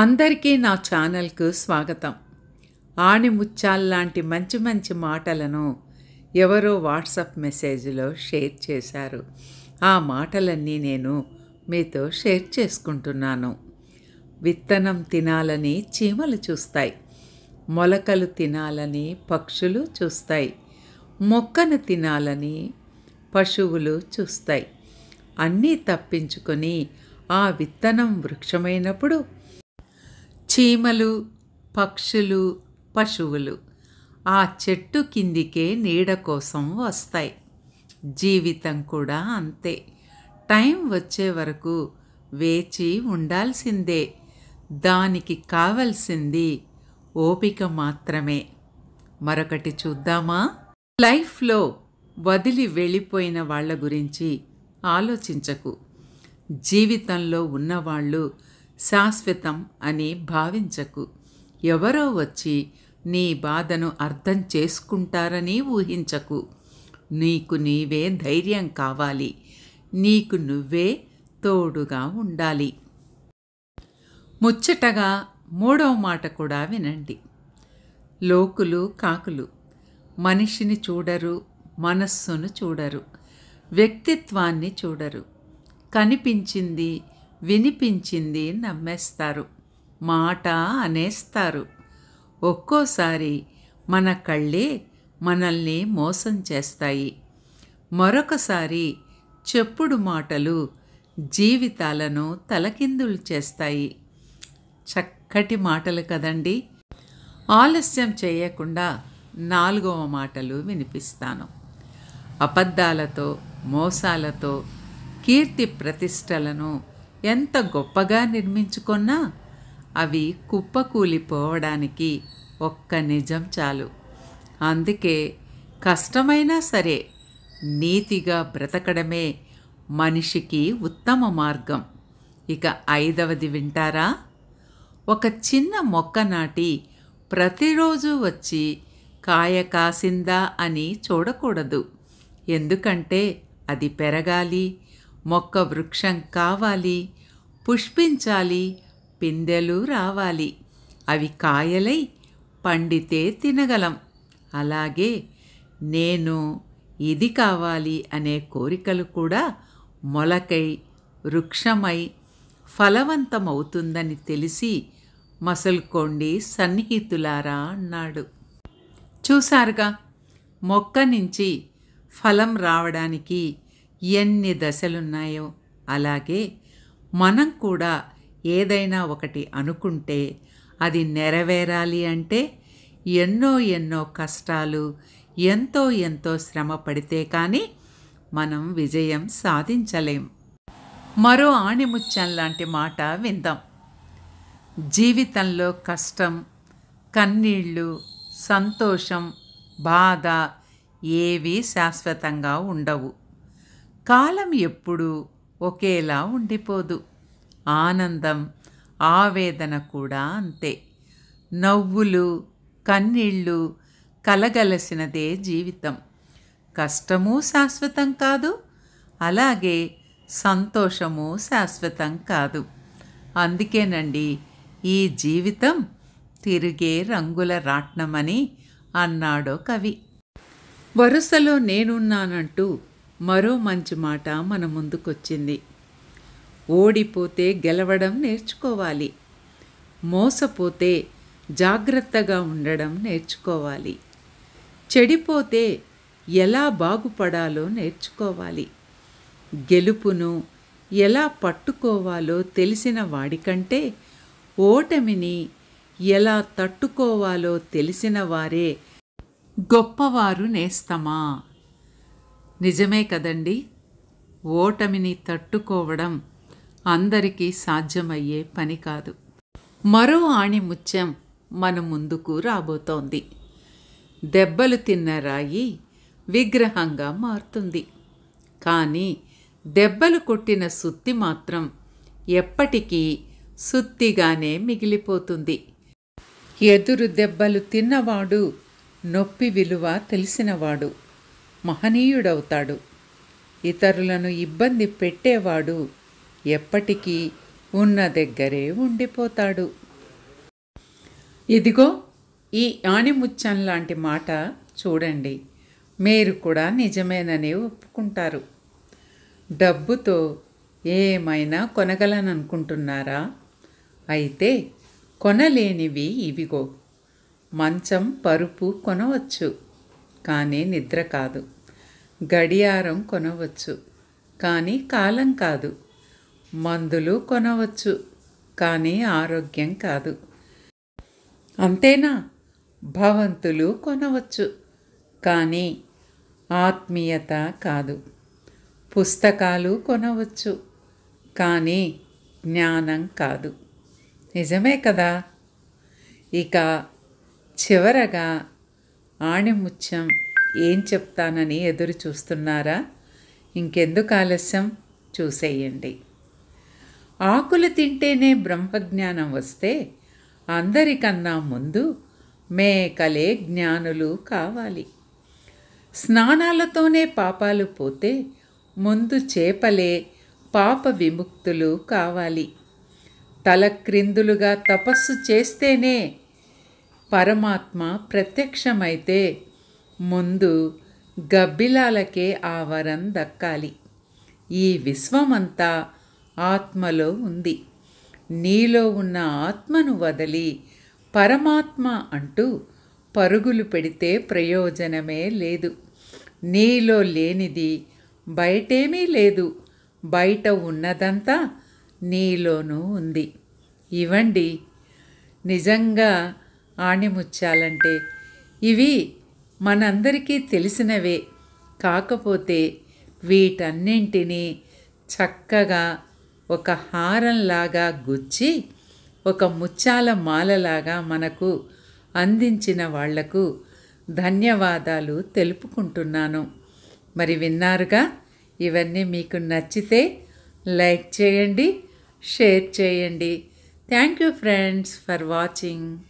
అందరికీ నా ఛానల్కు స్వాగతం ఆణిముత్యాల్లాంటి మంచి మంచి మాటలను ఎవరో వాట్సాప్ మెసేజ్లో షేర్ చేశారు ఆ మాటలన్నీ నేను మీతో షేర్ చేసుకుంటున్నాను విత్తనం తినాలని చీమలు చూస్తాయి మొలకలు తినాలని పక్షులు చూస్తాయి మొక్కను తినాలని పశువులు చూస్తాయి అన్నీ తప్పించుకొని ఆ విత్తనం వృక్షమైనప్పుడు చీమలు పక్షులు పశువులు ఆ చెట్టు కిందికే నీడ కోసం వస్తాయి జీవితం కూడా అంతే టైం వచ్చే వరకు వేచి ఉండాల్సిందే దానికి కావలసింది ఓపిక మాత్రమే మరొకటి చూద్దామా లైఫ్లో వదిలి వెళ్ళిపోయిన వాళ్ళ గురించి ఆలోచించకు జీవితంలో ఉన్నవాళ్ళు శాశ్వతం అని భావించకు ఎవరో వచ్చి నీ బాధను అర్థం చేసుకుంటారని ఊహించకు నీకు నీవే ధైర్యం కావాలి నీకు నువ్వే తోడుగా ఉండాలి ముచ్చటగా మూడవ మాట కూడా వినండి లోకులు కాకులు మనిషిని చూడరు మనస్సును చూడరు వ్యక్తిత్వాన్ని చూడరు కనిపించింది వినిపించింది నమ్మేస్తారు మాట అనేస్తారు ఒక్కోసారి మన కళ్ళే మనల్ని మోసం చేస్తాయి మరొకసారి చెప్పుడు మాటలు జీవితాలను తలకిందులు చేస్తాయి చక్కటి మాటలు కదండి ఆలస్యం చేయకుండా నాలుగవ మాటలు వినిపిస్తాను అబద్ధాలతో మోసాలతో కీర్తి ప్రతిష్టలను ఎంత గొప్పగా నిర్మించుకున్నా అవి కుప్పకూలిపోవడానికి ఒక్క నిజం చాలు అందుకే కష్టమైనా సరే నీతిగా బ్రతకడమే మనిషికి ఉత్తమ మార్గం ఇక ఐదవది వింటారా ఒక చిన్న మొక్క నాటి ప్రతిరోజు వచ్చి కాయ కాసిందా అని చూడకూడదు ఎందుకంటే అది పెరగాలి మొక్క వృక్షం కావాలి పుష్పించాలి పిందెలు రావాలి అవి కాయలై పండితే తినగలం అలాగే నేను ఇది కావాలి అనే కోరికలు కూడా మొలకై వృక్షమై ఫలవంతమవుతుందని తెలిసి మసలుకోండి సన్నిహితులారా అన్నాడు చూశారుగా మొక్క నుంచి ఫలం రావడానికి ఎన్ని దశలున్నాయో అలాగే మనం కూడా ఏదైనా ఒకటి అనుకుంటే అది నెరవేరాలి అంటే ఎన్నో ఎన్నో కష్టాలు ఎంతో ఎంతో శ్రమ పడితే కానీ మనం విజయం సాధించలేం మరో ఆణిముత్యం లాంటి మాట విందాం జీవితంలో కష్టం కన్నీళ్ళు సంతోషం బాధ ఏవీ శాశ్వతంగా ఉండవు కాలం ఎప్పుడూ ఒకేలా ఉండిపోదు ఆనందం ఆవేదన కూడా అంతే నవ్వులు కన్నీళ్ళు కలగలసినదే జీవితం కష్టమూ శాశ్వతం కాదు అలాగే సంతోషము శాశ్వతం కాదు అందుకేనండి ఈ జీవితం తిరిగే రంగుల రాట్నమని అన్నాడో కవి వరుసలో నేనున్నానంటూ మరో మంచి మాట మన ముందుకొచ్చింది ఓడిపోతే గెలవడం నేర్చుకోవాలి మోసపోతే జాగ్రత్తగా ఉండడం నేర్చుకోవాలి చెడిపోతే ఎలా బాగుపడాలో నేర్చుకోవాలి గెలుపును ఎలా పట్టుకోవాలో తెలిసిన వాడికంటే ఓటమిని ఎలా తట్టుకోవాలో తెలిసిన వారే గొప్పవారు నేస్తమా నిజమే కదండి ఓటమిని తట్టుకోవడం అందరికీ సాధ్యమయ్యే పని కాదు మరో ఆణి ముత్యం మన ముందుకు రాబోతోంది దెబ్బలు తిన్న రాయి విగ్రహంగా మారుతుంది కానీ దెబ్బలు కొట్టిన సుత్తి మాత్రం ఎప్పటికీ సుత్తిగానే మిగిలిపోతుంది ఎదురు దెబ్బలు తిన్నవాడు నొప్పి విలువ తెలిసినవాడు మహనీయుడవుతాడు ఇతరులను ఇబ్బంది పెట్టేవాడు ఎప్పటికీ ఉన్న దగ్గరే ఉండిపోతాడు ఇదిగో ఈ ఆణిముచ్చం లాంటి మాట చూడండి మీరు కూడా నిజమేనని ఒప్పుకుంటారు డబ్బుతో ఏమైనా కొనగలననుకుంటున్నారా అయితే కొనలేనివి ఇవిగో మంచం పరుపు కొనవచ్చు కానీ నిద్ర కాదు గడియారం కొనవచ్చు కానీ కాలం కాదు మందులు కొనవచ్చు కానీ ఆరోగ్యం కాదు అంతేనా భవంతులు కొనవచ్చు కానీ ఆత్మీయత కాదు పుస్తకాలు కొనవచ్చు కానీ జ్ఞానం కాదు నిజమే కదా ఇక చివరగా ఆణిముత్యం ఏం చెప్తానని ఎదురు చూస్తున్నారా ఇంకెందుకు ఆలస్యం చూసేయండి ఆకులు తింటేనే బ్రహ్మజ్ఞానం వస్తే అందరికన్నా ముందు మేకలే జ్ఞానులు కావాలి స్నానాలతోనే పాపాలు పోతే ముందు చేపలే పాప విముక్తులు కావాలి తల క్రిందులుగా తపస్సు చేస్తేనే పరమాత్మ ప్రత్యక్షమైతే ముందు గబ్బిలాలకే ఆ వరం దక్కాలి ఈ విశ్వమంతా ఆత్మలో ఉంది నీలో ఉన్న ఆత్మను వదలి పరమాత్మ అంటూ పరుగులు పెడితే ప్రయోజనమే లేదు నీలో లేనిది బయటేమీ లేదు బయట ఉన్నదంతా నీలోనూ ఉంది ఇవ్వండి నిజంగా ఆణిముచ్చాలంటే ఇవి మనందరికీ తెలిసినవే కాకపోతే వీటన్నింటినీ చక్కగా ఒక హారంలాగా గుచ్చి ఒక ముత్యాల మాలలాగా మనకు అందించిన వాళ్లకు ధన్యవాదాలు తెలుపుకుంటున్నాను మరి విన్నారుగా ఇవన్నీ మీకు నచ్చితే లైక్ చేయండి షేర్ చేయండి thank you friends for watching